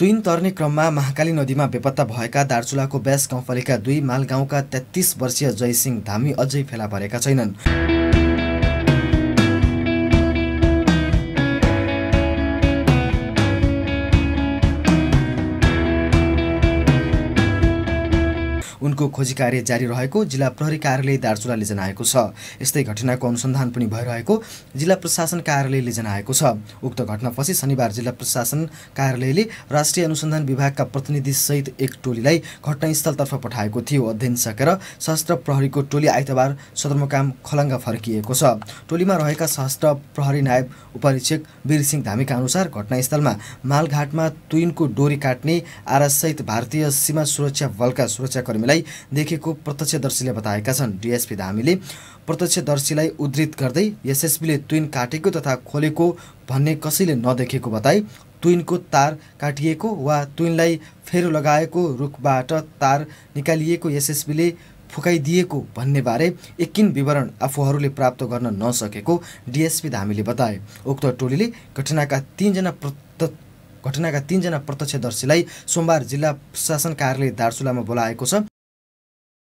तुइन तर्ने क्रममा महाकाली नदीमा बेपत्ता भएका दार्चुलाको ब्यास गाउँपालिका दुई मालगाउँका तेत्तिस वर्षीय जयसिंह धामी अझै फेला परेका छैनन् मृतकको खोजी कार्य जारी रहेको जिल्ला प्रहरी कार्यालय दार्चुलाले जनाएको छ यस्तै घटनाको अनुसन्धान पनि भइरहेको जिल्ला प्रशासन कार्यालयले जनाएको छ उक्त घटनापछि शनिबार जिल्ला प्रशासन कार्यालयले राष्ट्रिय अनुसन्धान विभागका प्रतिनिधिसहित एक टोलीलाई घटनास्थलतर्फ पठाएको थियो अध्ययन सकेर सशस्त्र प्रहरीको टोली आइतबार सदरमुकाम खलङ्गा फर्किएको छ टोलीमा रहेका सशस्त्र प्रहरी नायब उपरीक्षक वीरसिंह धामीका अनुसार घटनास्थलमा मालघाटमा तुइनको डोरी काट्ने सहित भारतीय सीमा सुरक्षा बलका सुरक्षाकर्मीलाई देखेको प्रत्यक्षदर्शीले बताएका छन् डिएसपी धामीले प्रत्यक्षदर्शीलाई उद्धित गर्दै एसएसपीले तुइन काटेको तथा खोलेको भन्ने कसैले नदेखेको बताए तुइनको तार काटिएको वा तुइनलाई फेरो लगाएको रुखबाट तार निकालिएको एसएसपीले फुकाइदिएको भन्नेबारे एकिन विवरण आफूहरूले प्राप्त गर्न नसकेको डिएसपी धामीले बताए उक्त टोलीले घटनाका तिनजना प्रत घटनाका तिनजना प्रत्यक्षदर्शीलाई सोमबार जिल्ला प्रशासन कार्यालय दार्चुलामा बोलाएको छ